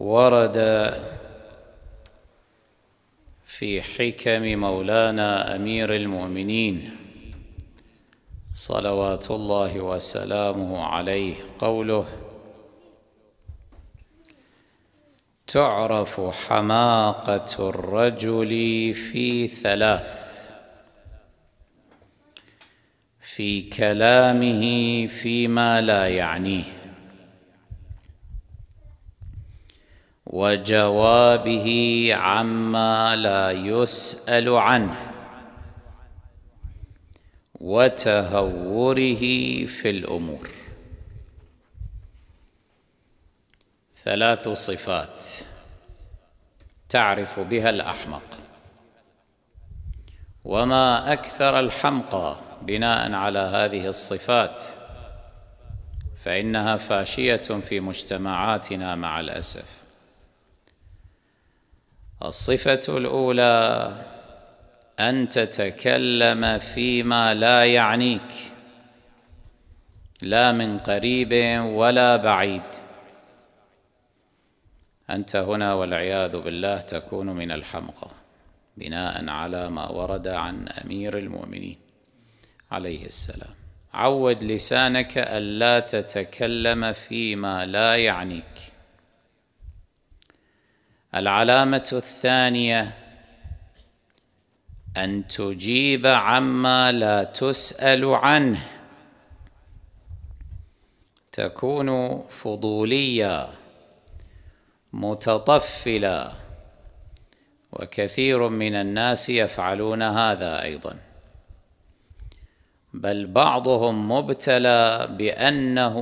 ورد في حكم مولانا امير المؤمنين صلوات الله وسلامه عليه قوله تعرف حماقه الرجل في ثلاث في كلامه فيما لا يعنيه وجوابه عما لا يسأل عنه وتهوره في الأمور ثلاث صفات تعرف بها الأحمق وما أكثر الحمقى بناء على هذه الصفات فإنها فاشية في مجتمعاتنا مع الأسف الصفة الأولى أن تتكلم فيما لا يعنيك لا من قريب ولا بعيد أنت هنا والعياذ بالله تكون من الحمقى بناء على ما ورد عن أمير المؤمنين عليه السلام عود لسانك ألا تتكلم فيما لا يعنيك العلامه الثانيه ان تجيب عما لا تسال عنه تكون فضوليا متطفلا وكثير من الناس يفعلون هذا ايضا بل بعضهم مبتلى بانه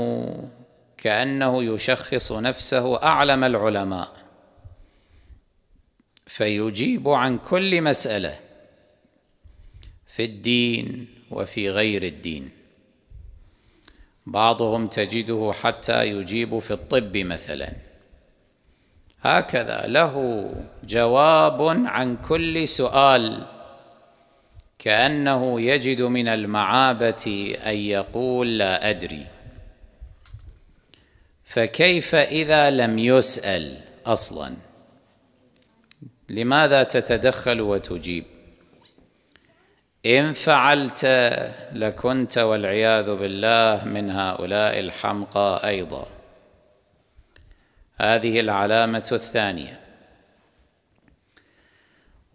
كانه يشخص نفسه اعلم العلماء فيجيب عن كل مساله في الدين وفي غير الدين بعضهم تجده حتى يجيب في الطب مثلا هكذا له جواب عن كل سؤال كانه يجد من المعابه ان يقول لا ادري فكيف اذا لم يسال اصلا لماذا تتدخل وتجيب ان فعلت لكنت والعياذ بالله من هؤلاء الحمقى ايضا هذه العلامه الثانيه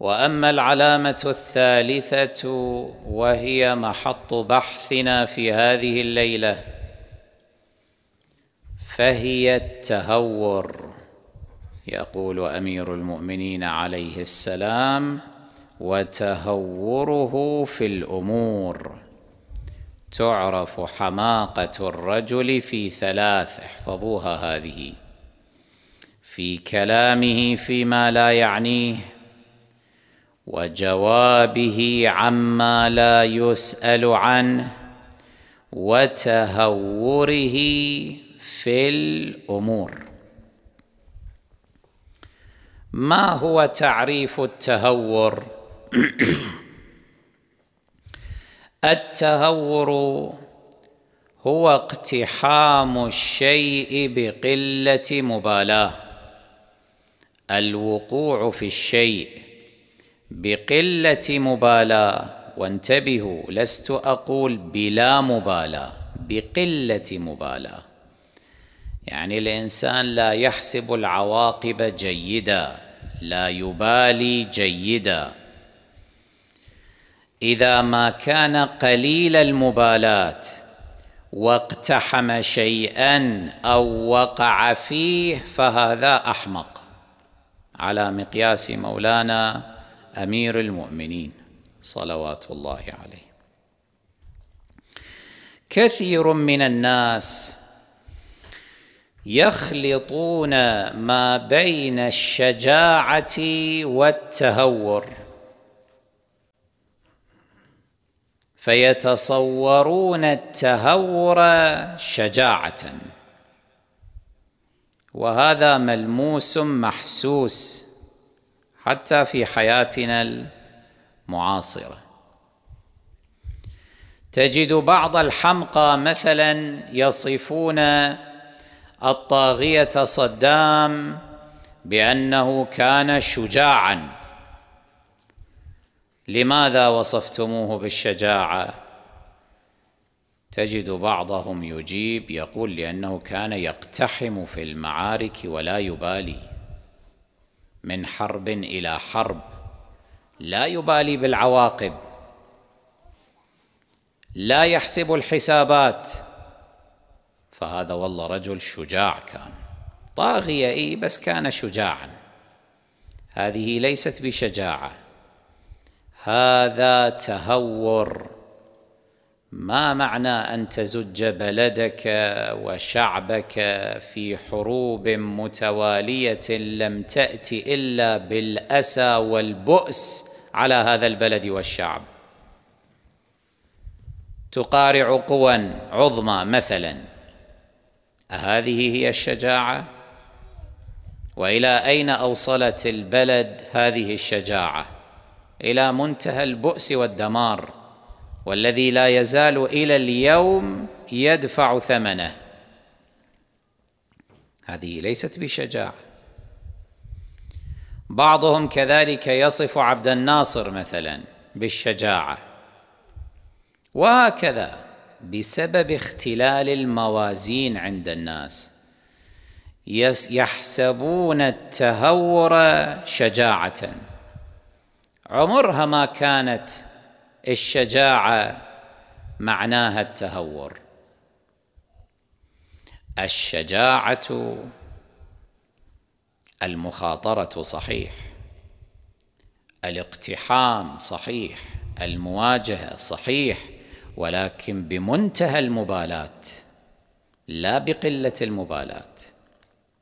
واما العلامه الثالثه وهي محط بحثنا في هذه الليله فهي التهور يقول امير المؤمنين عليه السلام وتهوره في الامور تعرف حماقه الرجل في ثلاث احفظوها هذه في كلامه فيما لا يعنيه وجوابه عما لا يسال عنه وتهوره في الامور ما هو تعريف التهور التهور هو اقتحام الشيء بقله مبالاه الوقوع في الشيء بقله مبالاه وانتبهوا لست اقول بلا مبالاه بقله مبالاه يعني الانسان لا يحسب العواقب جيدا لا يبالي جيدا اذا ما كان قليل المبالاه واقتحم شيئا او وقع فيه فهذا احمق على مقياس مولانا امير المؤمنين صلوات الله عليه كثير من الناس يخلطون ما بين الشجاعه والتهور فيتصورون التهور شجاعه وهذا ملموس محسوس حتى في حياتنا المعاصره تجد بعض الحمقى مثلا يصفون الطاغيه صدام بانه كان شجاعا لماذا وصفتموه بالشجاعه تجد بعضهم يجيب يقول لانه كان يقتحم في المعارك ولا يبالي من حرب الى حرب لا يبالي بالعواقب لا يحسب الحسابات فهذا والله رجل شجاع كان طاغية إي بس كان شجاعا هذه ليست بشجاعة هذا تهور ما معنى أن تزج بلدك وشعبك في حروب متوالية لم تأتي إلا بالأسى والبؤس على هذا البلد والشعب تقارع قوى عظمى مثلاً هذه هي الشجاعه والى اين اوصلت البلد هذه الشجاعه الى منتهى البؤس والدمار والذي لا يزال الى اليوم يدفع ثمنه هذه ليست بشجاعه بعضهم كذلك يصف عبد الناصر مثلا بالشجاعه وهكذا بسبب اختلال الموازين عند الناس يحسبون التهور شجاعه عمرها ما كانت الشجاعه معناها التهور الشجاعه المخاطره صحيح الاقتحام صحيح المواجهه صحيح ولكن بمنتهى المبالاه لا بقله المبالاه